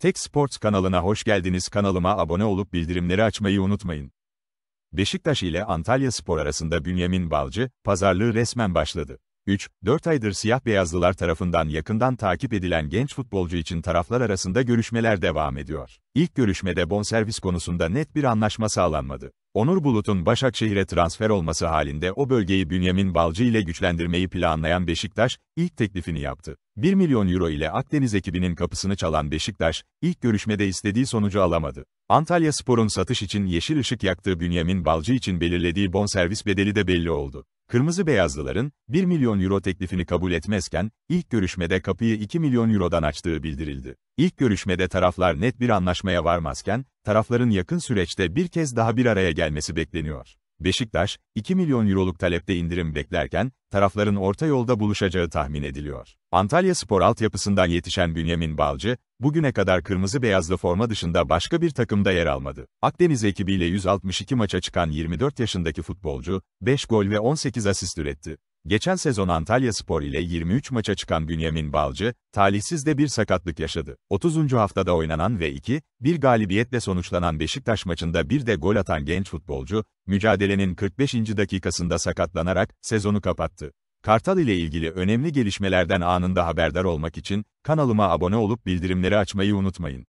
Tek Sports kanalına hoş geldiniz. Kanalıma abone olup bildirimleri açmayı unutmayın. Beşiktaş ile Antalya Spor arasında Bünyamin Balcı, pazarlığı resmen başladı. 3-4 aydır siyah beyazlılar tarafından yakından takip edilen genç futbolcu için taraflar arasında görüşmeler devam ediyor. İlk görüşmede bonservis konusunda net bir anlaşma sağlanmadı. Onur Bulut'un Başakşehir'e transfer olması halinde o bölgeyi Bünyamin Balcı ile güçlendirmeyi planlayan Beşiktaş, ilk teklifini yaptı. 1 milyon euro ile Akdeniz ekibinin kapısını çalan Beşiktaş, ilk görüşmede istediği sonucu alamadı. Antalya Spor'un satış için yeşil ışık yaktığı Bünyamin Balcı için belirlediği bonservis bedeli de belli oldu. Kırmızı Beyazlıların 1 milyon euro teklifini kabul etmezken, ilk görüşmede kapıyı 2 milyon eurodan açtığı bildirildi. İlk görüşmede taraflar net bir anlaşmaya varmazken, tarafların yakın süreçte bir kez daha bir araya gelmesi bekleniyor. Beşiktaş, 2 milyon euroluk talepte indirim beklerken, tarafların orta yolda buluşacağı tahmin ediliyor. Antalya Spor altyapısından yetişen Bünyamin Balcı, bugüne kadar kırmızı-beyazlı forma dışında başka bir takımda yer almadı. Akdeniz ekibiyle 162 maça çıkan 24 yaşındaki futbolcu, 5 gol ve 18 asist üretti. Geçen sezon Antalya Spor ile 23 maça çıkan Bünyamin Balcı, talihsizde bir sakatlık yaşadı. 30. haftada oynanan ve 2, bir galibiyetle sonuçlanan Beşiktaş maçında bir de gol atan genç futbolcu, mücadelenin 45. dakikasında sakatlanarak sezonu kapattı. Kartal ile ilgili önemli gelişmelerden anında haberdar olmak için kanalıma abone olup bildirimleri açmayı unutmayın.